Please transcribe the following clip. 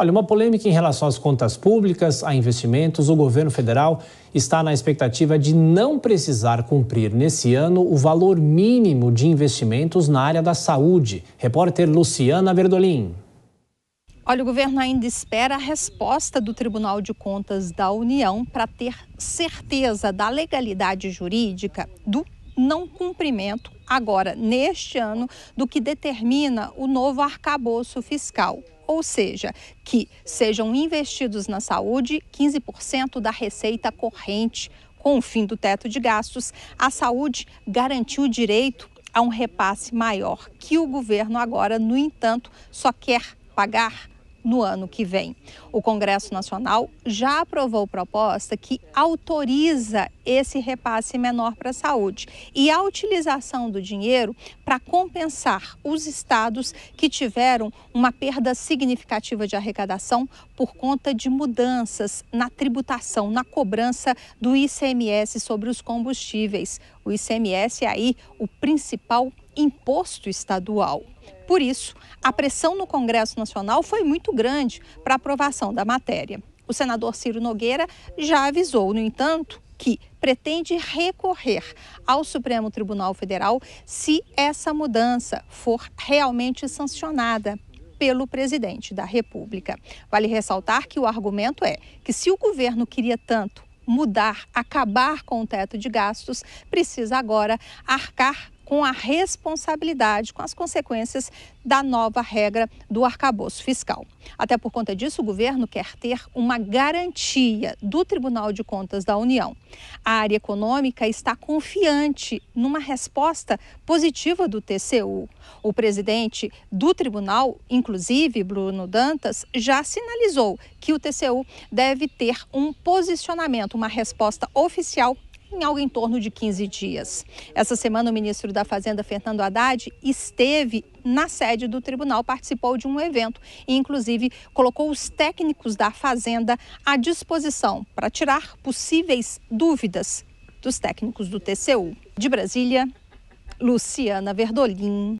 Olha, uma polêmica em relação às contas públicas, a investimentos, o governo federal está na expectativa de não precisar cumprir nesse ano o valor mínimo de investimentos na área da saúde. Repórter Luciana Verdolim. Olha, o governo ainda espera a resposta do Tribunal de Contas da União para ter certeza da legalidade jurídica do não cumprimento agora neste ano do que determina o novo arcabouço fiscal ou seja, que sejam investidos na saúde 15% da receita corrente. Com o fim do teto de gastos, a saúde garantiu o direito a um repasse maior, que o governo agora, no entanto, só quer pagar no ano que vem. O Congresso Nacional já aprovou proposta que autoriza esse repasse menor para a saúde e a utilização do dinheiro para compensar os estados que tiveram uma perda significativa de arrecadação por conta de mudanças na tributação, na cobrança do ICMS sobre os combustíveis. O ICMS é aí o principal imposto estadual. Por isso, a pressão no Congresso Nacional foi muito grande para a aprovação da matéria. O senador Ciro Nogueira já avisou, no entanto, que pretende recorrer ao Supremo Tribunal Federal se essa mudança for realmente sancionada pelo presidente da República. Vale ressaltar que o argumento é que se o governo queria tanto mudar, acabar com o teto de gastos, precisa agora arcar com a responsabilidade, com as consequências da nova regra do arcabouço fiscal. Até por conta disso, o governo quer ter uma garantia do Tribunal de Contas da União. A área econômica está confiante numa resposta positiva do TCU. O presidente do tribunal, inclusive Bruno Dantas, já sinalizou que o TCU deve ter um posicionamento, uma resposta oficial em algo em torno de 15 dias. Essa semana, o ministro da Fazenda, Fernando Haddad, esteve na sede do tribunal, participou de um evento e, inclusive, colocou os técnicos da Fazenda à disposição para tirar possíveis dúvidas dos técnicos do TCU. De Brasília, Luciana Verdolim.